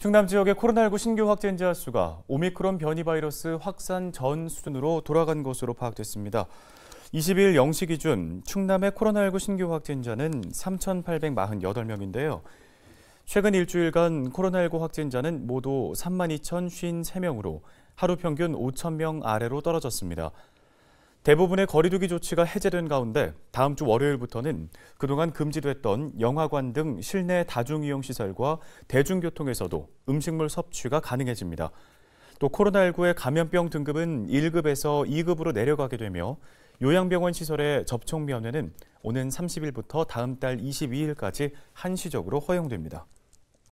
충남 지역의 코로나19 신규 확진자 수가 오미크론 변이 바이러스 확산 전 수준으로 돌아간 것으로 파악됐습니다. 20일 0시 기준 충남의 코로나19 신규 확진자는 3,848명인데요. 최근 일주일간 코로나19 확진자는 모두 32,053명으로 하루 평균 5,000명 아래로 떨어졌습니다. 대부분의 거리두기 조치가 해제된 가운데 다음 주 월요일부터는 그동안 금지됐던 영화관 등 실내 다중이용 시설과 대중교통에서도 음식물 섭취가 가능해집니다. 또 코로나19의 감염병 등급은 1급에서 2급으로 내려가게 되며 요양병원 시설의 접촉 면회는 오는 30일부터 다음 달 22일까지 한시적으로 허용됩니다.